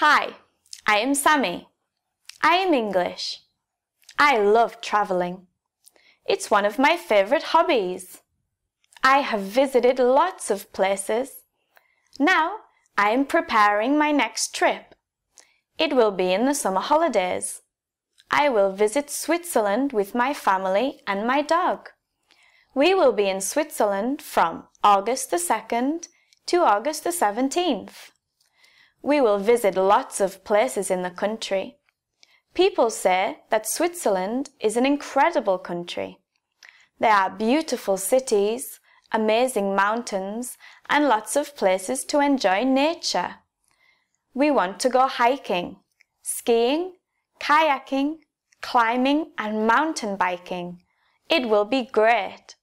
Hi, I am Sammy. I am English. I love traveling. It's one of my favorite hobbies. I have visited lots of places. Now I am preparing my next trip. It will be in the summer holidays. I will visit Switzerland with my family and my dog. We will be in Switzerland from August the 2nd to August the 17th. We will visit lots of places in the country. People say that Switzerland is an incredible country. There are beautiful cities, amazing mountains, and lots of places to enjoy nature. We want to go hiking, skiing, kayaking, climbing, and mountain biking. It will be great.